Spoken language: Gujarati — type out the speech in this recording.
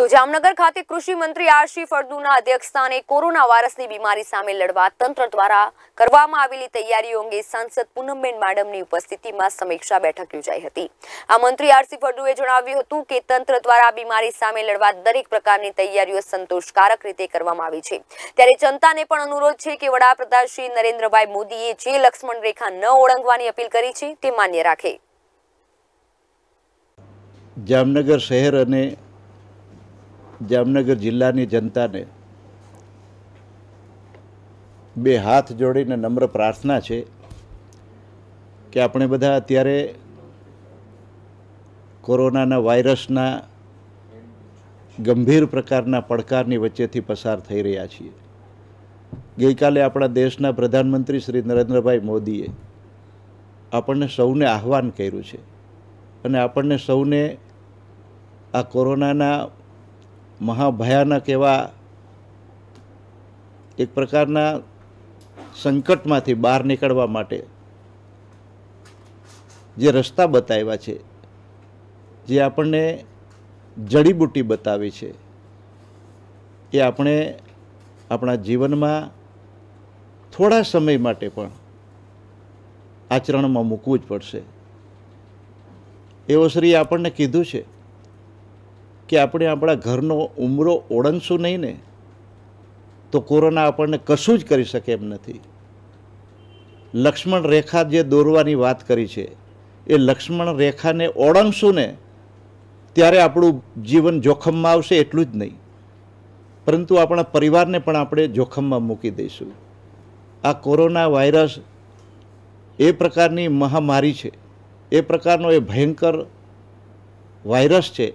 તો જામનગર ખાતે કૃષિ મંત્રી આરશી ફળદુના અધ્યક્ષસ્થાને કોરોના વાયરસની બીમારી સામે લડવા તંત્ર દ્વારા કરવામાં આવેલી તૈયારીઓ અંગે સાંસદ પૂનમબેન મેડમની ઉપસ્થિતિમાં સમીક્ષા બેઠક યોજાઈ હતી આ મંત્રી આરસી ફળદુએ જણાવ્યું હતું કે તંત્ર દ્વારા બીમારી સામે લડવા દરેક પ્રકારની તૈયારીઓ સંતોષકારક રીતે કરવામાં આવી છે ત્યારે જનતાને પણ અનુરોધ છે કે વડાપ્રધાન શ્રી નરેન્દ્રભાઈ મોદીએ જે લક્ષ્મણ રેખા ન ઓળંગવાની અપીલ કરી છે તે માન્ય રાખે જામનગર શહેર અને જામનગર જિલ્લાની જનતાને બે હાથ જોડીને નમ્ર પ્રાર્થના છે કે આપણે બધા અત્યારે કોરોનાના વાયરસના ગંભીર પ્રકારના પડકારની વચ્ચેથી પસાર થઈ રહ્યા છીએ ગઈકાલે આપણા દેશના પ્રધાનમંત્રી શ્રી નરેન્દ્રભાઈ મોદીએ આપણને સૌને આહવાન કર્યું છે અને આપણને સૌને આ કોરોનાના મહાભયાનક એવા એક પ્રકારના સંકટમાંથી બહાર નીકળવા માટે જે રસ્તા બતાવ્યા છે જે આપણને જડીબુટી બતાવી છે એ આપણે આપણા જીવનમાં થોડા સમય માટે પણ આચરણમાં મૂકવું જ પડશે એવો શ્રી આપણને કીધું છે કે આપણે આપણા ઘરનો ઉમરો ઓળંગશું નહીં ને તો કોરોના આપણને કશું જ કરી શકે એમ નથી લક્ષ્મણ રેખા જે દોરવાની વાત કરી છે એ લક્ષ્મણ રેખાને ઓળંગશું ને ત્યારે આપણું જીવન જોખમમાં આવશે એટલું જ નહીં પરંતુ આપણા પરિવારને પણ આપણે જોખમમાં મૂકી દઈશું આ કોરોના વાયરસ એ પ્રકારની મહામારી છે એ પ્રકારનો એ ભયંકર વાયરસ છે